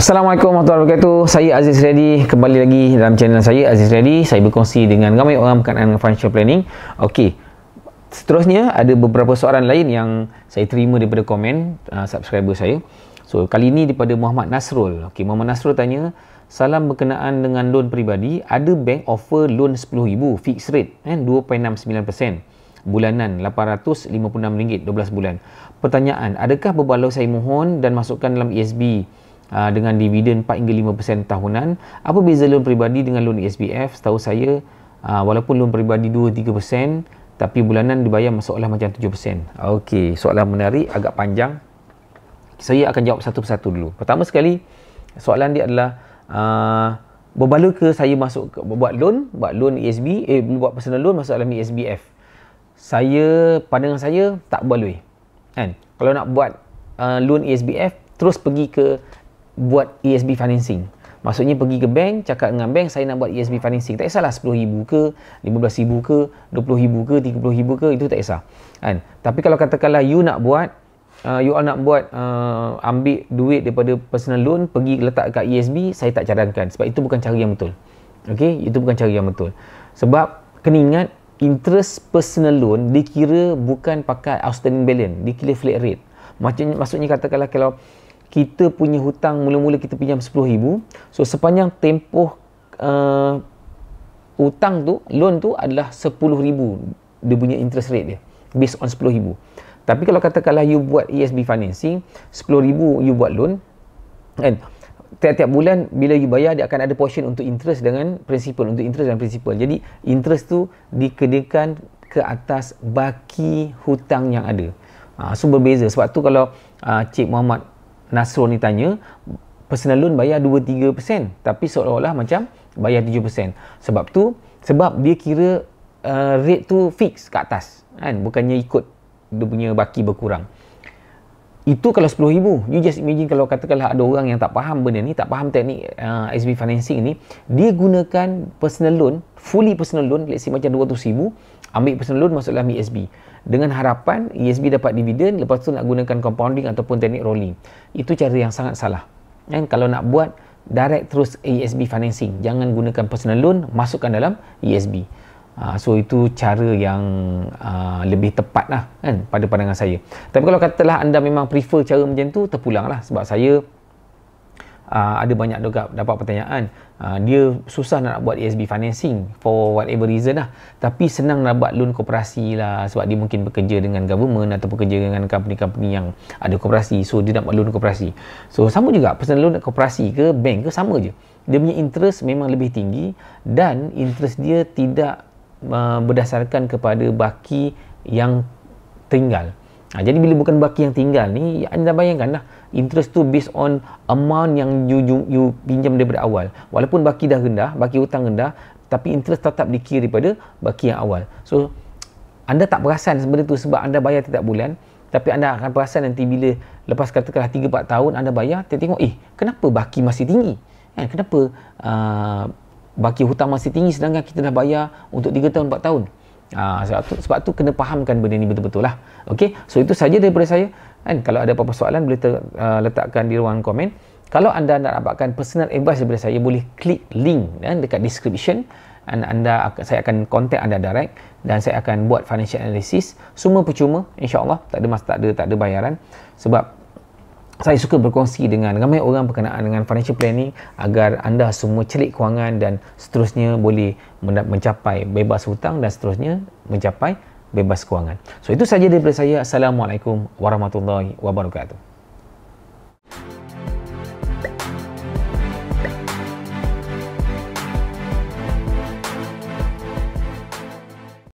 Assalamualaikum warahmatullahi wabarakatuh. Saya Aziz Ready kembali lagi dalam channel saya Aziz Ready. Saya berkongsi dengan ramai orang berkenaan dengan financial planning. Okey. Seterusnya ada beberapa soalan lain yang saya terima daripada komen uh, subscriber saya. So kali ini daripada Muhammad Nasrul. Okey, Muhammad Nasrul tanya, "Salam berkenaan dengan loan peribadi, ada bank offer loan 10,000 fixed rate kan eh, 2.69% bulanan RM856 12 bulan. Pertanyaan, adakah berbaloi saya mohon dan masukkan dalam ESB Ah, dengan dividen 4 hingga 5% tahunan. Apa beza loan peribadi dengan loan SBF? Setahu saya, uh, walaupun loan peribadi 2-3%, tapi bulanan dibayar seolah macam 7%. Okey, soalan menarik, agak panjang. Saya akan jawab satu persatu dulu. Pertama sekali, soalan dia adalah, uh, berbaloi ke saya masuk ke, buat loan, buat loan ESB, eh, buat personal loan masuk dalam ESBF? Saya, pandangan saya, tak berbaloi. Kan? Kalau nak buat uh, loan ESBF, terus pergi ke buat ESB financing. Maksudnya pergi ke bank, cakap dengan bank saya nak buat ESB financing. Tak kisahlah RM10,000 ke, RM15,000 ke, RM20,000 ke, RM30,000 ke, itu tak kisah. Kan? Tapi kalau katakanlah you nak buat, uh, you all nak buat uh, ambil duit daripada personal loan, pergi letak kat ESB, saya tak cadangkan. Sebab itu bukan cara yang betul. Okay? Itu bukan cara yang betul. Sebab kena ingat, interest personal loan dikira bukan pakai outstanding balance, dikira flat rate. macam maksudnya katakanlah kalau kita punya hutang mula-mula kita pinjam RM10,000 so sepanjang tempoh uh, hutang tu loan tu adalah RM10,000 dia punya interest rate dia based on RM10,000 tapi kalau katakanlah you buat ESB financing RM10,000 you buat loan kan tiap-tiap bulan bila you bayar dia akan ada portion untuk interest dengan principal untuk interest dan principal jadi interest tu dikedekan ke atas baki hutang yang ada ha, so berbeza sebab tu kalau uh, Cik Muhammad Nasrul ni tanya personal loan bayar 2-3% tapi seolah-olah macam bayar 7% sebab tu sebab dia kira uh, rate tu fix kat atas kan bukannya ikut dia punya baki berkurang itu kalau RM10,000 you just imagine kalau katakanlah ada orang yang tak faham benda ni tak faham teknik uh, SB financing ni dia gunakan personal loan fully personal loan let's say macam RM200,000 ambil personal loan masuk dalam ESB dengan harapan ESB dapat dividen lepas tu nak gunakan compounding ataupun teknik rolling itu cara yang sangat salah kan kalau nak buat direct terus ESB financing jangan gunakan personal loan masukkan dalam ESB Uh, so itu cara yang uh, lebih tepat lah kan pada pandangan saya. Tapi kalau katalah anda memang prefer cara macam tu terpulang lah sebab saya uh, ada banyak juga dapat pertanyaan uh, dia susah nak buat ESB financing for whatever reason lah tapi senang nak buat loan koperasi lah sebab dia mungkin bekerja dengan government atau bekerja dengan company-company yang ada koperasi so dia nak buat loan koperasi so sama juga personal loan koperasi ke bank ke sama je dia punya interest memang lebih tinggi dan interest dia tidak Uh, berdasarkan kepada baki yang tinggal ha, jadi bila bukan baki yang tinggal ni ya, anda bayangkan lah interest tu based on amount yang you, you, you pinjam daripada awal walaupun baki dah rendah baki hutang rendah tapi interest tetap dikira daripada baki yang awal so anda tak perasan sebenarnya tu sebab anda bayar tiap bulan tapi anda akan perasan nanti bila lepas katakanlah 3-4 tahun anda bayar, kita tengok eh kenapa baki masih tinggi? Eh, kenapa uh, baki hutang masih tinggi sedangkan kita dah bayar untuk 3 tahun 4 tahun ha, sebab, tu, sebab tu kena fahamkan benda ni betul-betul lah ok so itu saja daripada saya kan kalau ada apa-apa soalan boleh ter, uh, letakkan di ruang komen kalau anda nak dapatkan personal advice daripada saya boleh klik link kan, dekat description anda, anda saya akan contact anda direct dan saya akan buat financial analysis semua percuma insyaallah tak ada mas tak ada tak ada bayaran sebab saya suka berkongsi dengan ramai orang berkenaan dengan financial planning agar anda semua celik kewangan dan seterusnya boleh mencapai bebas hutang dan seterusnya mencapai bebas kewangan. So itu saja daripada saya. Assalamualaikum warahmatullahi wabarakatuh.